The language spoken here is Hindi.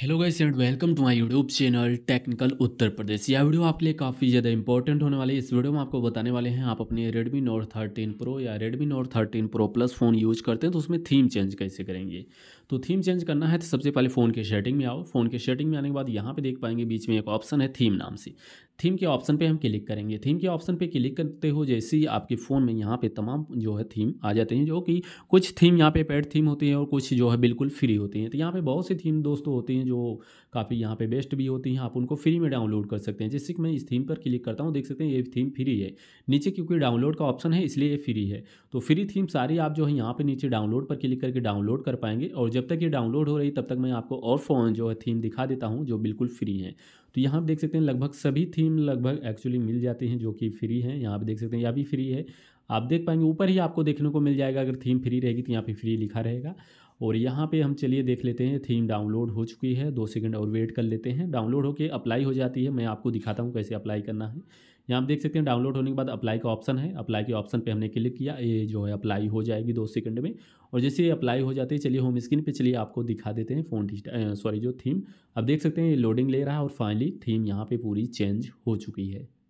hello guys and welcome to my YouTube channel technical Uttar Pradesh यह वीडियो आपके लिए काफ़ी ज़्यादा इंपॉर्टेंट होने वाली है इस वीडियो में आपको बताने वाले हैं आप अपने रेडमी नोट थर्टीन प्रो या Redmi Note thirteen Pro plus phone use करते हैं तो उसमें थीम चेंज कैसे करेंगे तो थीम चेंज करना है तो सबसे पहले फ़ोन के शेटिंग में आओ फ़ोन के शेटिंग में आने के बाद यहाँ पर देख पाएंगे बीच में एक ऑप्शन है थीम नाम से थीम के ऑप्शन पे हम क्लिक करेंगे थीम के ऑप्शन पे क्लिक करते हो जैसे ही आपके फ़ोन में यहाँ पे तमाम जो है थीम आ जाते हैं जो कि कुछ थीम यहाँ पे पेड थीम होती है और कुछ जो है बिल्कुल फ्री होती हैं तो यहाँ पे बहुत सी थीम दोस्तों होती हैं हैं जो काफ़ी यहाँ पे बेस्ट भी होती हैं आप उनको फ्री में डाउनलोड कर सकते हैं जैसे कि मैं इस थीम पर क्लिक करता हूँ देख सकते हैं ये थीम फ्री है नीचे क्योंकि डाउनलोड का ऑप्शन है इसलिए ये फ्री है तो फ्री थीम सारी आप जो है यहाँ पर नीचे डाउनलोड पर क्लिक करके डाउनलोड कर पाएंगे और जब तक ये डाउनलोड हो रही तब तक मैं आपको और फ़ोन जो है थीम दिखा देता हूँ जो बिल्कुल फ्री हैं तो यहाँ आप देख सकते हैं लगभग सभी थीम लगभग एक्चुअली मिल जाती हैं जो कि फ्री हैं यहाँ पर देख सकते हैं यह भी फ्री है आप देख पाएंगे ऊपर ही आपको देखने को मिल जाएगा अगर थीम फ्री रहेगी तो यहाँ पे फ्री लिखा रहेगा और यहाँ पे हम चलिए देख लेते हैं थीम डाउनलोड हो चुकी है दो सेकंड और वेट कर लेते हैं डाउनलोड होकर अप्लाई हो जाती है मैं आपको दिखाता हूँ कैसे अप्लाई करना है यहाँ आप देख सकते हैं डाउनलोड होने के बाद अप्लाई का ऑप्शन है अप्लाई के ऑप्शन पे हमने क्लिक किया ये जो है अप्लाई हो जाएगी दो सेकंड में और जैसे ये अप्लाई हो जाती है चलिए होम स्क्रीन पे चलिए आपको दिखा देते हैं फ़ोन सॉरी जो थीम आप देख सकते हैं ये लोडिंग ले रहा है और फाइनली थीम यहाँ पर पूरी चेंज हो चुकी है